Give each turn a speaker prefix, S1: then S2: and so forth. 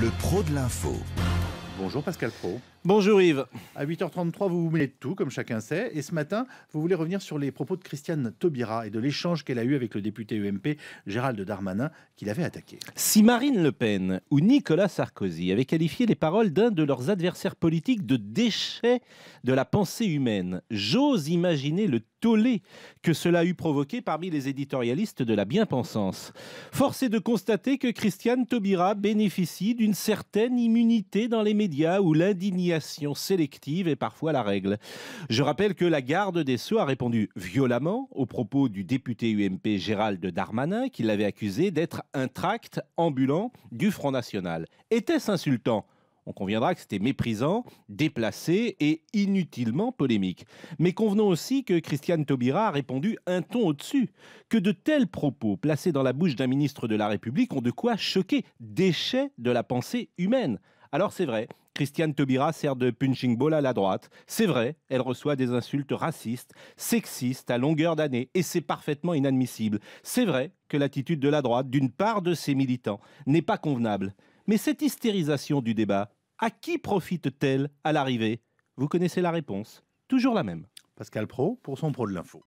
S1: Le pro de l'info. Bonjour Pascal Pro. Bonjour Yves. À 8h33, vous vous mêlez de tout, comme chacun sait. Et ce matin, vous voulez revenir sur les propos de Christiane Taubira et de l'échange qu'elle a eu avec le député UMP e Gérald Darmanin, qui l'avait attaqué.
S2: Si Marine Le Pen ou Nicolas Sarkozy avaient qualifié les paroles d'un de leurs adversaires politiques de déchets de la pensée humaine, j'ose imaginer le tollé que cela eût provoqué parmi les éditorialistes de la bien-pensance. Force est de constater que Christiane Taubira bénéficie d'une certaine immunité dans les médias où l'indignation sélective et parfois la règle. Je rappelle que la garde des Sceaux a répondu violemment aux propos du député UMP Gérald Darmanin qui l'avait accusé d'être un tract ambulant du Front National. Était-ce insultant on conviendra que c'était méprisant, déplacé et inutilement polémique. Mais convenons aussi que Christiane Taubira a répondu un ton au-dessus, que de tels propos placés dans la bouche d'un ministre de la République ont de quoi choquer, déchet de la pensée humaine. Alors c'est vrai, Christiane Taubira sert de punching ball à la droite. C'est vrai, elle reçoit des insultes racistes, sexistes à longueur d'année, et c'est parfaitement inadmissible. C'est vrai que l'attitude de la droite, d'une part de ses militants, n'est pas convenable. Mais cette hystérisation du débat, à qui profite-t-elle à l'arrivée Vous connaissez la réponse, toujours la même. Pascal Pro pour son Pro de l'info.